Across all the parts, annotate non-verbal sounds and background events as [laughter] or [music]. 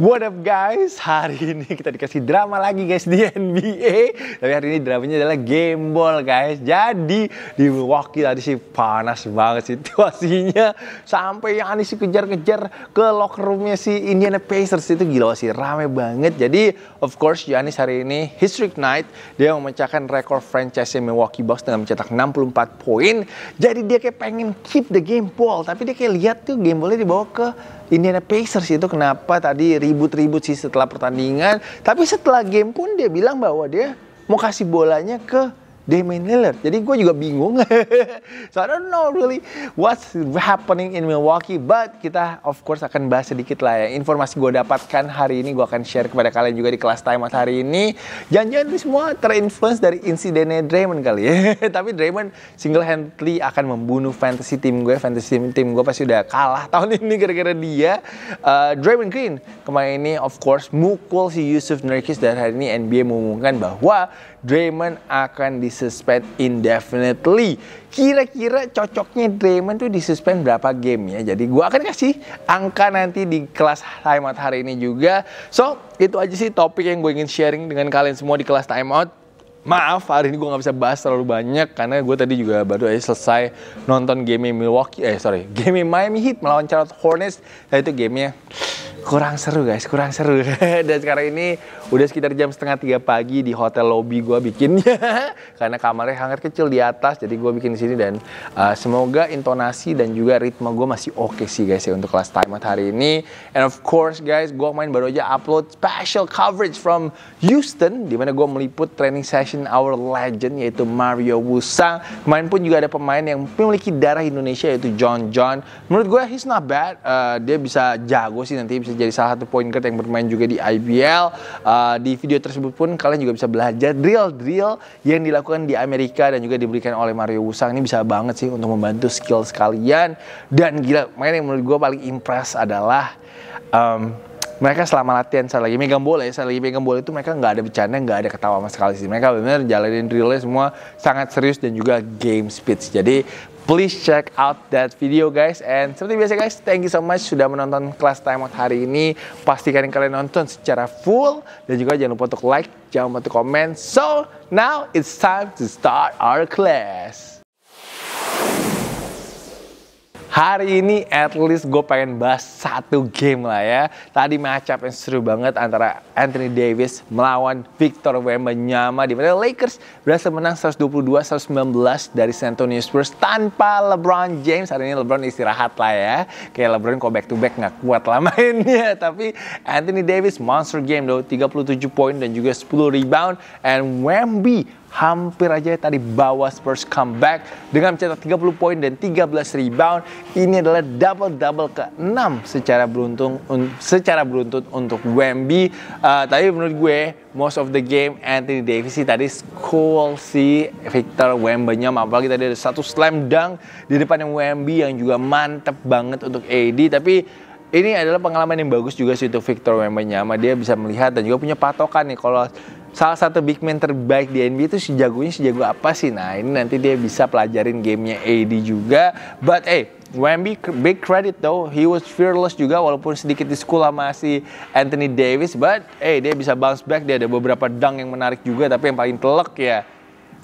What up guys, hari ini kita dikasih drama lagi guys di NBA Tapi hari ini dramanya adalah game ball guys Jadi di Milwaukee tadi sih panas banget situasinya Sampai yang aneh sih kejar-kejar ke locker roomnya si Indiana Pacers itu gila sih rame banget Jadi of course Giannis hari ini history night Dia memecahkan rekor franchise Milwaukee Bucks dengan mencetak 64 poin Jadi dia kayak pengen keep the game ball Tapi dia kayak lihat tuh game ballnya dibawa ke Indiana Pacers itu kenapa tadi ribut-ribut sih setelah pertandingan tapi setelah game pun dia bilang bahwa dia mau kasih bolanya ke Damian Lillard. Jadi gue juga bingung. [laughs] so I don't know really what's happening in Milwaukee. But kita of course akan bahas sedikit lah ya. Informasi gue dapatkan hari ini gue akan share kepada kalian juga di kelas time hari ini. Jangan-jangan ini semua terinfluence dari insidennya Draymond kali ya. [laughs] Tapi Draymond single handedly akan membunuh fantasy tim gue. Fantasy tim, gue pasti udah kalah tahun [laughs] ini gara-gara dia. Uh, Draymond Green kemarin ini of course mukul si Yusuf Nurkic dan hari ini NBA mengumumkan bahwa Draymond akan di disuspend indefinitely. Kira-kira cocoknya Draymond tuh disuspend berapa game ya? Jadi gua akan kasih angka nanti di kelas timeout hari ini juga. So, itu aja sih topik yang gue ingin sharing dengan kalian semua di kelas timeout. Maaf hari ini gue nggak bisa bahas terlalu banyak karena gue tadi juga baru aja selesai nonton game Milwaukee eh sorry [laughs] game Miami Heat melawan Charlotte Hornets. Nah itu gamenya kurang seru guys, kurang seru. [laughs] Dan sekarang ini udah sekitar jam setengah tiga pagi di hotel lobby gue bikinnya. [laughs] Karena kamarnya hangat kecil di atas, jadi gue bikin di sini dan uh, semoga intonasi dan juga ritme gue masih oke okay sih guys ya untuk kelas time hari ini. And of course guys, gue main baru aja upload special coverage from Houston, dimana gue meliput training session our legend yaitu Mario Wusang. Main pun juga ada pemain yang memiliki darah Indonesia yaitu John John. Menurut gue he's not bad, uh, dia bisa jago sih nanti bisa bisa jadi salah satu point guard yang bermain juga di IBL. Uh, di video tersebut pun kalian juga bisa belajar drill-drill yang dilakukan di Amerika dan juga diberikan oleh Mario Wusang. Ini bisa banget sih untuk membantu skill sekalian Dan gila, main yang menurut gue paling impress adalah um, mereka selama latihan saya lagi megang bola ya saya lagi megang bola itu mereka nggak ada bercanda nggak ada ketawa sama sekali sih mereka benar jalanin drillnya semua sangat serius dan juga game speed. jadi please check out that video guys and seperti biasa guys thank you so much sudah menonton kelas timeout hari ini pastikan kalian nonton secara full dan juga jangan lupa untuk like jangan lupa untuk komen so now it's time to start our class Hari ini at least gue pengen bahas satu game lah ya. Tadi matchup yang seru banget antara Anthony Davis melawan Victor Wembanyama di mana Lakers berhasil menang 122-119 dari San Antonio Spurs tanpa LeBron James. Hari ini LeBron istirahat lah ya. Kayak LeBron kok back to back nggak kuat lah [laughs] mainnya. Tapi Anthony Davis monster game loh, 37 poin dan juga 10 rebound and Wemby hampir aja ya tadi bawa Spurs comeback dengan mencetak 30 poin dan 13 rebound. Ini adalah double-double ke-6 secara beruntung secara beruntun untuk Wemby. Uh, tapi menurut gue most of the game Anthony Davis sih tadi cool si Victor Wembanyama apalagi tadi ada satu slam dunk di depan yang Wemby yang juga mantep banget untuk AD tapi ini adalah pengalaman yang bagus juga sih untuk Victor Wembanya dia bisa melihat dan juga punya patokan nih kalau salah satu big man terbaik di NBA itu sejagonya sejago apa sih? Nah ini nanti dia bisa pelajarin gamenya AD juga. But eh, hey, Wemby big credit though, he was fearless juga walaupun sedikit di sekolah masih Anthony Davis. But eh hey, dia bisa bounce back, dia ada beberapa dunk yang menarik juga. Tapi yang paling telok ya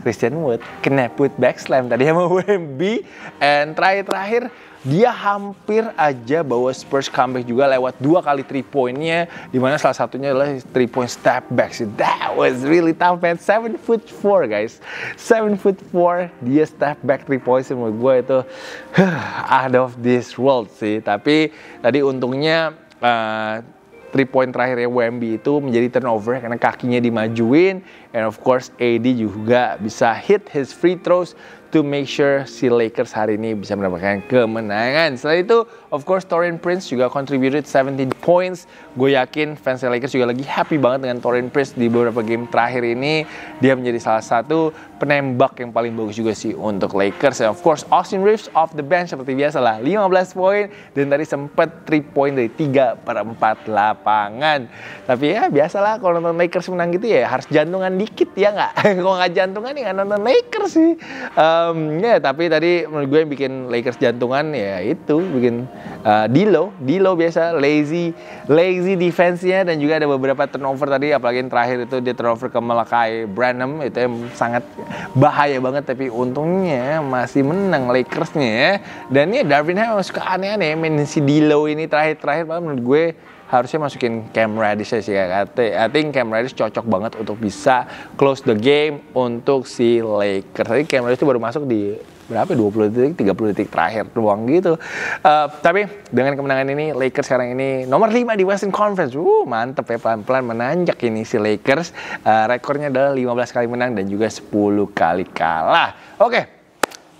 Christian Wood kena put back slam tadi sama [laughs] Wemby. And terakhir-terakhir dia hampir aja bawa Spurs comeback juga lewat dua kali three pointnya di mana salah satunya adalah three point step back sih that was really tough man seven foot four guys seven foot four dia step back three point sih menurut gue itu [sighs] out of this world sih tapi tadi untungnya uh, three point terakhirnya WMB itu menjadi turnover karena kakinya dimajuin and of course AD juga bisa hit his free throws to make sure si Lakers hari ini bisa mendapatkan kemenangan. Setelah itu, of course Torin Prince juga contributed 17 points. Gue yakin fans Lakers juga lagi happy banget dengan Torin Prince di beberapa game terakhir ini. Dia menjadi salah satu penembak yang paling bagus juga sih untuk Lakers. And of course Austin Reeves off the bench seperti biasa lah, 15 poin dan tadi sempat 3 poin dari 3 per 4 lapangan. Tapi ya biasalah kalau nonton Lakers menang gitu ya harus jantungan dikit ya nggak? [laughs] kalau nggak jantungan ya nggak nonton Lakers sih. Uh, um, ya tapi tadi menurut gue yang bikin Lakers jantungan ya itu bikin uh, eh, Dilo, Dilo biasa lazy lazy defense-nya dan juga ada beberapa turnover tadi apalagi yang terakhir itu dia turnover ke Malakai Branham itu yang sangat bahaya banget tapi untungnya masih menang Lakersnya ya. dan ya Darwin Ham suka aneh-aneh main si Dilo ini terakhir-terakhir menurut gue harusnya masukin Cam Reddish sih ya. I think Cam Reddish cocok banget untuk bisa close the game untuk si Lakers. Tadi Cam Reddish itu baru masuk di berapa 20 ya? detik 30 detik terakhir doang gitu. Uh, tapi dengan kemenangan ini Lakers sekarang ini nomor 5 di Western Conference. Uh mantep ya pelan-pelan menanjak ini si Lakers. Uh, rekornya adalah 15 kali menang dan juga 10 kali kalah. Oke. Okay.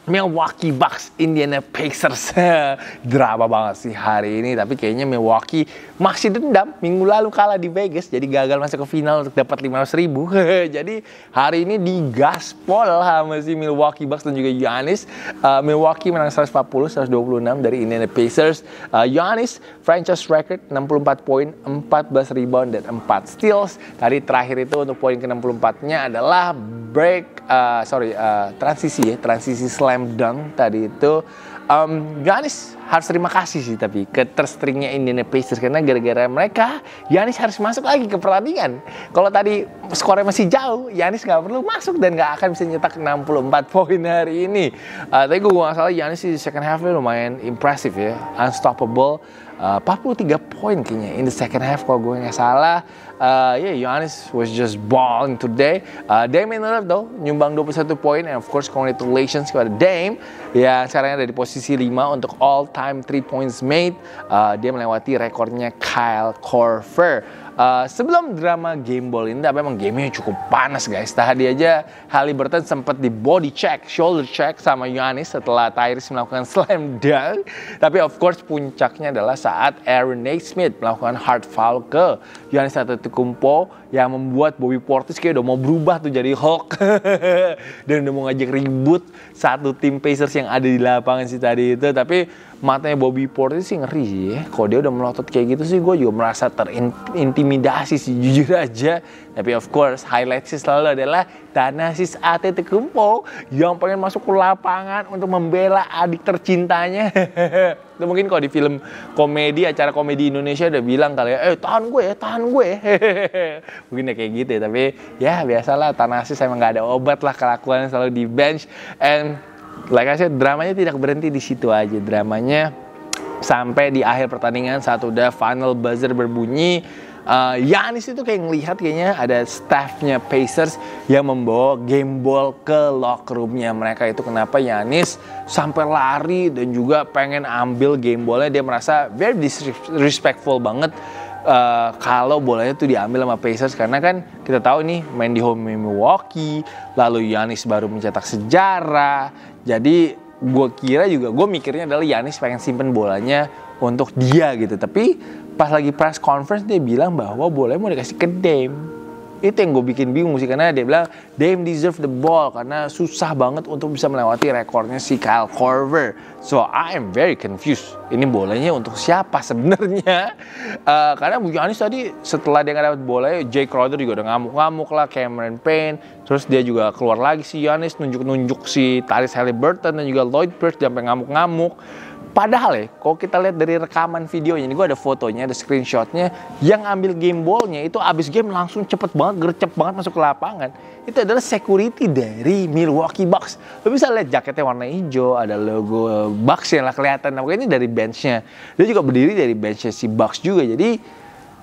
Milwaukee Bucks Indiana Pacers [laughs] drama banget sih hari ini tapi kayaknya Milwaukee masih dendam minggu lalu kalah di Vegas jadi gagal masuk ke final untuk dapat 500 ribu [laughs] jadi hari ini digaspol sama si Milwaukee Bucks dan juga Giannis uh, Milwaukee menang 140 126 dari Indiana Pacers uh, Giannis franchise record 64 poin 14 rebound dan 4 steals tadi terakhir itu untuk poin ke-64 nya adalah break uh, sorry uh, transisi ya transisi slam slam dunk tadi itu um, Giannis harus terima kasih sih tapi ke terseringnya Indiana Pacers karena gara-gara mereka Yanis harus masuk lagi ke pertandingan. Kalau tadi skornya masih jauh, Yanis nggak perlu masuk dan nggak akan bisa nyetak 64 [laughs] poin hari ini. Uh, tapi gue nggak salah Yanis di second halfnya lumayan impresif ya, unstoppable. Eh, uh, 43 poin kayaknya in the second half kalau gue nggak salah. Uh, yeah, was just balling today. Uh, Dame the though nyumbang 21 poin and of course congratulations kepada Dame ya sekarang ada di posisi 5 untuk all time three points made. Uh, dia melewati rekornya Kyle Korver. Uh, sebelum drama game ball ini, tapi emang gamenya cukup panas guys. Tadi aja Halliburton sempat di body check, shoulder check sama Giannis setelah Tyrese melakukan [laughs] slam dunk. Tapi of course puncaknya adalah saat Aaron Naismith melakukan hard foul ke Giannis Antetokounmpo yang membuat Bobby Portis kayak udah mau berubah tuh jadi Hulk [laughs] dan udah mau ngajak ribut satu tim Pacers yang ada di lapangan sih tadi itu. Tapi matanya Bobby Portis sih ngeri sih ya. Kalau dia udah melotot kayak gitu sih gue juga merasa terintimidasi sih jujur aja. Tapi of course highlight sih selalu adalah Tanasis Kumpo yang pengen masuk ke lapangan untuk membela adik tercintanya. [laughs] Itu mungkin kalau di film komedi acara komedi Indonesia udah bilang kali ya, eh tahan gue ya, tahan gue. [laughs] mungkin ya kayak gitu ya, tapi ya biasalah Tanasis emang gak ada obat lah kelakuannya selalu di bench and like I said, dramanya tidak berhenti di situ aja. Dramanya sampai di akhir pertandingan saat udah final buzzer berbunyi, uh, eh, Yanis itu kayak ngelihat kayaknya ada staffnya Pacers yang membawa game ball ke locker roomnya mereka itu kenapa Yanis sampai lari dan juga pengen ambil game ballnya dia merasa very disrespectful banget uh, kalau bolanya tuh diambil sama Pacers karena kan kita tahu nih main di home Milwaukee, lalu Yanis baru mencetak sejarah. Jadi gue kira juga gue mikirnya adalah Yanis pengen simpen bolanya untuk dia gitu. Tapi pas lagi press conference dia bilang bahwa bolanya mau dikasih ke Dame itu yang gue bikin bingung sih karena dia bilang Dame deserve the ball karena susah banget untuk bisa melewati rekornya si Kyle Korver. So I am very confused. Ini bolanya untuk siapa sebenarnya? Uh, [laughs] karena Anis tadi setelah dia nggak dapat bola, Jay Crowder juga udah ngamuk-ngamuk lah, Cameron Payne. Terus dia juga keluar lagi si Yanis nunjuk-nunjuk si Taris Halliburton dan juga Lloyd Pierce sampai ngamuk-ngamuk. Padahal ya, kalau kita lihat dari rekaman videonya, ini gue ada fotonya, ada screenshotnya, yang ambil game ballnya itu abis game langsung cepet banget, gercep banget masuk ke lapangan. Itu adalah security dari Milwaukee Bucks. Lo bisa lihat jaketnya warna hijau, ada logo eh, Bucks yang lah kelihatan. Nah, ini dari benchnya. Dia juga berdiri dari benchnya si Bucks juga. Jadi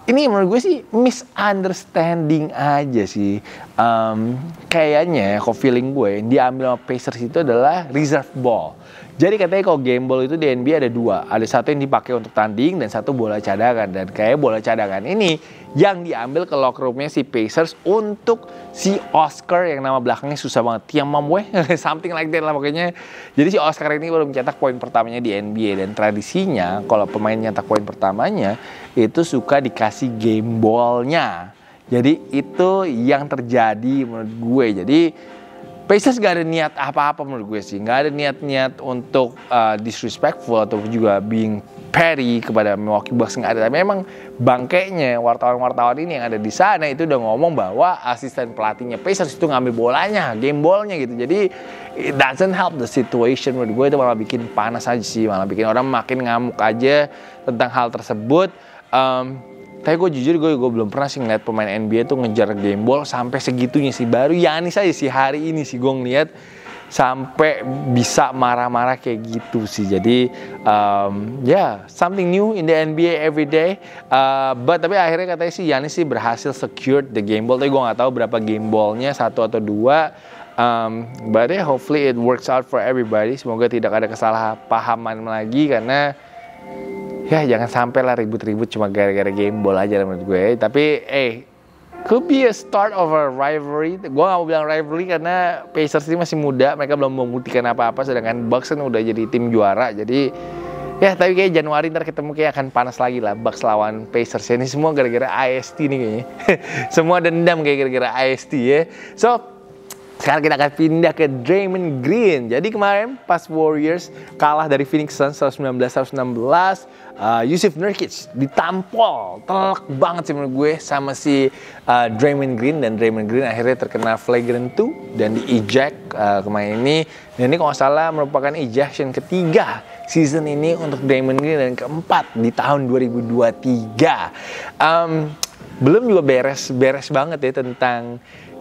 ini menurut gue sih misunderstanding aja sih. Um, kayaknya, ya, kok feeling gue, ya, yang diambil sama Pacers itu adalah reserve ball jadi katanya kalau game ball itu di NBA ada dua, ada satu yang dipakai untuk tanding dan satu bola cadangan. Dan kayak bola cadangan ini yang diambil ke locker roomnya si Pacers untuk si Oscar yang nama belakangnya susah banget, Tiang Mamwe, [laughs] something like that lah pokoknya. Jadi si Oscar ini baru mencetak poin pertamanya di NBA dan tradisinya kalau pemain nyetak poin pertamanya itu suka dikasih game ballnya. Jadi itu yang terjadi menurut gue. Jadi Pacers gak ada niat apa-apa menurut gue sih, gak ada niat-niat untuk uh, disrespectful atau juga being petty kepada Milwaukee Bucks nggak ada. Tapi memang bangkainya wartawan-wartawan ini yang ada di sana itu udah ngomong bahwa asisten pelatihnya Pacers itu ngambil bolanya, game bolanya gitu. Jadi it doesn't help the situation menurut gue itu malah bikin panas aja sih, malah bikin orang makin ngamuk aja tentang hal tersebut. Um, tapi gue jujur gue gue belum pernah sih ngeliat pemain NBA tuh ngejar game ball sampai segitunya sih. Baru Yanis aja sih hari ini sih gue ngeliat sampai bisa marah-marah kayak gitu sih. Jadi um, ya yeah, something new in the NBA every day. Uh, but tapi akhirnya katanya sih Yani sih berhasil secure the game ball. Tapi gue nggak tahu berapa game ballnya satu atau dua. Um, but yeah, hopefully it works out for everybody. Semoga tidak ada kesalahpahaman lagi karena ya jangan sampai lah ribut-ribut cuma gara-gara game bola aja menurut gue tapi eh could be a start of a rivalry gue gak mau bilang rivalry karena Pacers ini masih muda mereka belum membuktikan apa-apa sedangkan Bucks kan udah jadi tim juara jadi ya tapi kayak Januari ntar ketemu kayak akan panas lagi lah Bucks lawan Pacers ya, ini semua gara-gara IST nih kayaknya [laughs] semua dendam kayak gara-gara IST ya so sekarang kita akan pindah ke Draymond Green. Jadi kemarin pas Warriors kalah dari Phoenix Suns 119-116, uh, Yusuf Nurkic ditampol, telak banget sih menurut gue sama si uh, Draymond Green dan Draymond Green akhirnya terkena flagrant 2 dan di eject uh, kemarin ini. Dan ini kalau nggak salah merupakan ejection ketiga season ini untuk Draymond Green dan keempat di tahun 2023. Um, belum juga beres beres banget ya tentang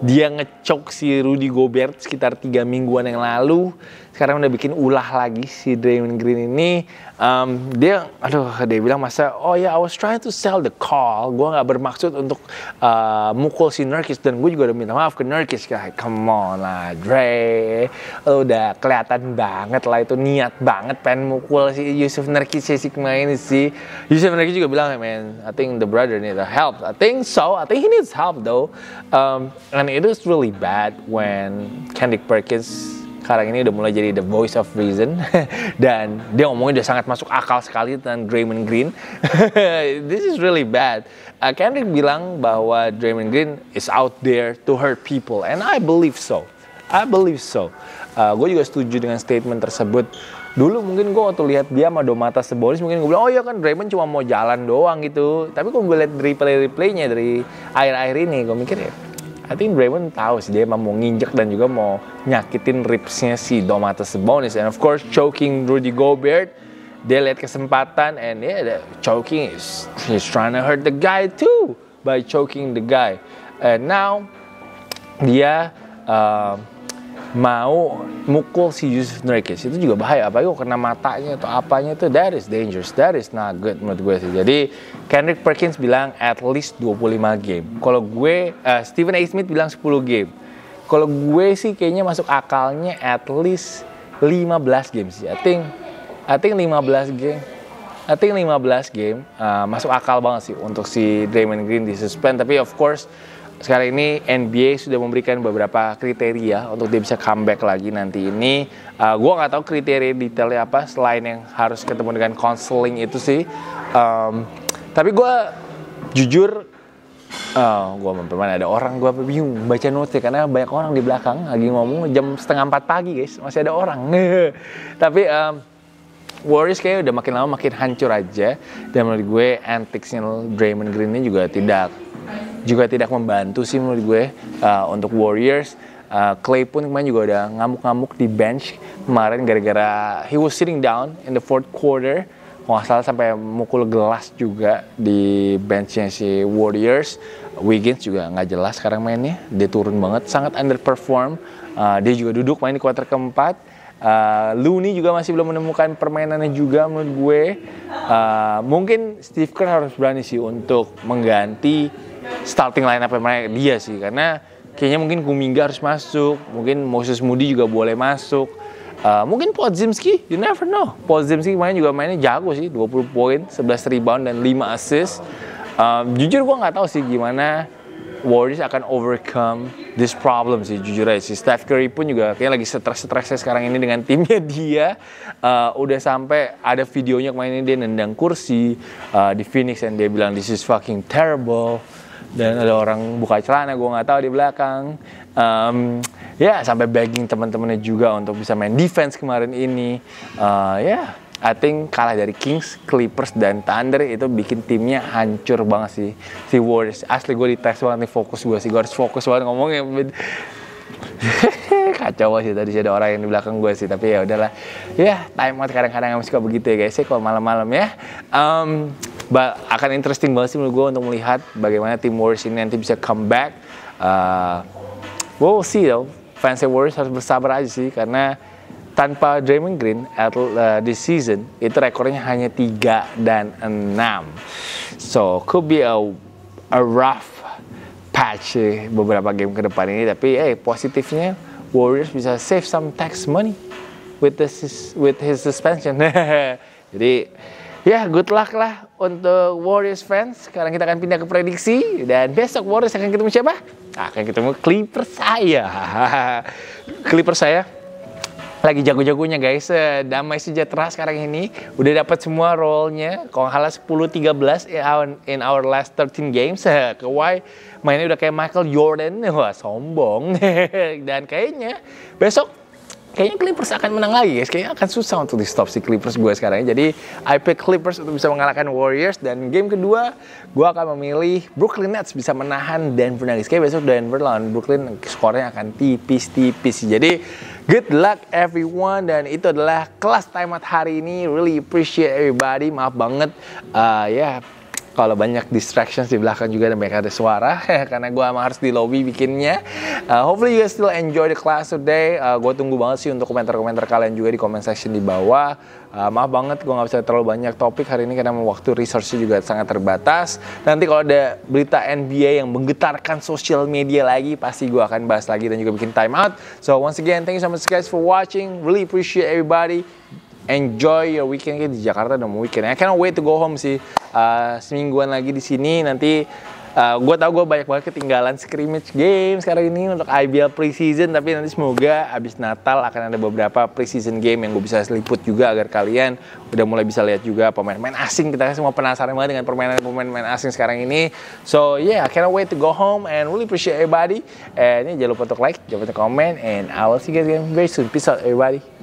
dia ngecok si Rudy Gobert sekitar tiga mingguan yang lalu sekarang udah bikin ulah lagi si Draymond Green ini um, dia aduh dia bilang masa oh ya yeah, I was trying to sell the call gue nggak bermaksud untuk uh, mukul si Nurkis dan gue juga udah minta maaf ke Nurkis kayak come on lah Dre lo udah kelihatan banget lah itu niat banget pengen mukul si Yusuf Nurkis si Sigma ini sih Yusuf Nurkis juga bilang man I think the brother need help I think so I think he needs help though um, and it is really bad when Kendrick Perkins sekarang ini udah mulai jadi the voice of reason [laughs] dan dia ngomongnya udah sangat masuk akal sekali tentang Draymond Green [laughs] this is really bad uh, Kendrick bilang bahwa Draymond Green is out there to hurt people and I believe so I believe so uh, gue juga setuju dengan statement tersebut dulu mungkin gue waktu lihat dia sama Domata Sebonis mungkin gue bilang oh iya kan Draymond cuma mau jalan doang gitu tapi gue lihat replay replaynya dari akhir-akhir ini gue mikir ya I think Raymond tahu sih dia emang mau nginjek dan juga mau nyakitin ribsnya si Domantas Sabonis and of course choking Rudy Gobert dia lihat kesempatan and yeah the choking is he's trying to hurt the guy too by choking the guy and now dia uh, mau mukul si Yusuf Nurkis itu juga bahaya apa kok kena matanya atau apanya itu that is dangerous that is not good menurut gue sih jadi Kendrick Perkins bilang at least 25 game kalau gue uh, eh, Stephen A. Smith bilang 10 game kalau gue sih kayaknya masuk akalnya at least 15 game sih I think I think 15 game I think 15 game uh, masuk akal banget sih untuk si Draymond Green di suspend tapi of course sekarang ini NBA sudah memberikan beberapa kriteria untuk dia bisa comeback lagi nanti ini. Uh, eh, gue nggak tahu kriteria detailnya apa selain yang harus ketemu dengan counseling itu sih. Um, tapi gue jujur, uh, eh, gue mempermain ada orang gue bingung baca notes karena banyak orang di belakang lagi ngomong jam setengah empat pagi guys masih ada orang. [laughs] tapi um, Warriors kayaknya udah makin lama makin hancur aja dan menurut gue antiknya Draymond Green ini juga tidak juga tidak membantu sih menurut gue uh, untuk Warriors. Uh, Clay pun kemarin juga udah ngamuk-ngamuk di bench kemarin gara-gara he was sitting down in the fourth quarter kalau nggak salah sampai mukul gelas juga di benchnya si Warriors. Wiggins juga nggak jelas sekarang mainnya, dia turun banget, sangat underperform. Uh, dia juga duduk main di kuarter keempat Uh, Looney juga masih belum menemukan permainannya juga menurut gue. Uh, mungkin Steve Kerr harus berani sih untuk mengganti starting line up mereka dia sih karena kayaknya mungkin Kuminga harus masuk, mungkin Moses Moody juga boleh masuk. Uh, mungkin Podzimski, you never know. Podzimski main juga mainnya jago sih, 20 poin, 11 rebound dan 5 assist. Uh, jujur gue nggak tahu sih gimana Warriors akan overcome this problem sih jujur aja si Steph Curry pun juga kayak lagi stres-stresnya sekarang ini dengan [laughs] timnya dia. Uh, udah sampai ada videonya kemarin dia nendang kursi uh, di Phoenix dan dia bilang this is fucking terrible dan ada orang buka celana gue nggak tahu di belakang um, ya yeah, sampai begging teman-temannya juga untuk bisa main defense kemarin ini uh, ya yeah I think kalah dari Kings, Clippers dan Thunder itu bikin timnya hancur banget sih si Warriors. Asli gue dites banget nih fokus gue sih, gue harus fokus banget ngomongnya. [laughs] Kacau sih tadi sih ada orang yang di belakang gue sih, tapi ya udahlah. Ya, time out kadang-kadang emang suka begitu ya guys ya kalau malam-malam ya. Um, akan interesting banget sih menurut gue untuk melihat bagaimana tim Warriors ini nanti bisa comeback. Uh, we'll see though. Fans Warriors harus bersabar aja sih karena tanpa Draymond Green at uh, this season itu rekornya hanya 3 dan 6. So could be a, a rough patch eh, beberapa game ke depan ini tapi eh hey, positifnya Warriors bisa save some tax money with this with his suspension. [laughs] Jadi ya good luck lah untuk Warriors fans. Sekarang kita akan pindah ke prediksi dan besok Warriors akan ketemu siapa? Akan ketemu Clippers saya. [laughs] Clippers saya lagi jago-jagonya guys. Eh, damai sejahtera sekarang ini udah dapat semua role-nya. Kalau halah 10-13 in our, in our last 13 games. [laughs] kawaii mainnya udah kayak Michael Jordan. Wah, sombong. [laughs] Dan kayaknya besok kayaknya Clippers akan menang lagi guys. Kayaknya akan susah untuk di stop si Clippers gue sekarang. Jadi I pick Clippers untuk bisa mengalahkan Warriors dan game kedua gue akan memilih Brooklyn Nets bisa menahan Denver Nuggets. Kayaknya besok Denver lawan Brooklyn skornya akan tipis-tipis. Jadi Good luck everyone dan itu adalah kelas timeout hari ini. Really appreciate everybody. Maaf banget uh, ya yeah, kalau banyak distractions di belakang juga dan banyak ada suara [laughs] karena gue emang harus di lobby bikinnya uh, hopefully you guys still enjoy the class today uh, gue tunggu banget sih untuk komentar-komentar kalian juga di comment section di bawah uh, maaf banget gue gak bisa terlalu banyak topik hari ini karena waktu resource juga sangat terbatas nanti kalau ada berita NBA yang menggetarkan social media lagi pasti gue akan bahas lagi dan juga bikin time out so once again thank you so much guys for watching really appreciate everybody enjoy your weekend di Jakarta dan mau weekend. I cannot wait to go home sih. Uh, semingguan lagi di sini nanti uh, gue tau gue banyak banget ketinggalan scrimmage game sekarang ini untuk IBL preseason tapi nanti semoga abis Natal akan ada beberapa preseason game yang gue bisa seliput juga agar kalian udah mulai bisa lihat juga pemain-pemain asing kita semua penasaran banget dengan pemain-pemain asing sekarang ini so yeah I cannot wait to go home and really appreciate everybody and yeah, jangan lupa untuk like jangan lupa untuk comment and I will see you guys again very soon peace out everybody